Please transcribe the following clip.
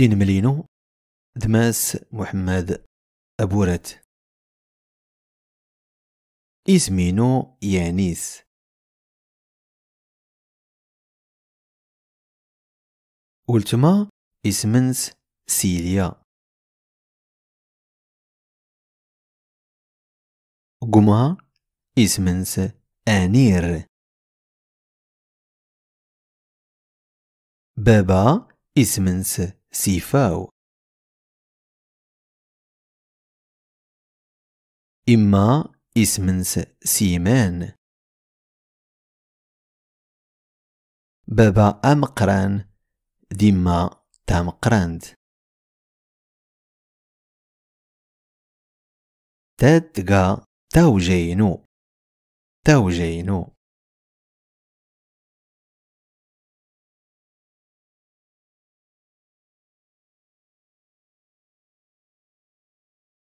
ستين ملينو دماس محمد أبورت اسمينو يانيس ولتما اسمنس سيليا قما اسمنس آنير بابا اسمنس سيفاو إما اسمنس سيمان بابا أمقران ديما تامقراند تاتقا توجينو توجينو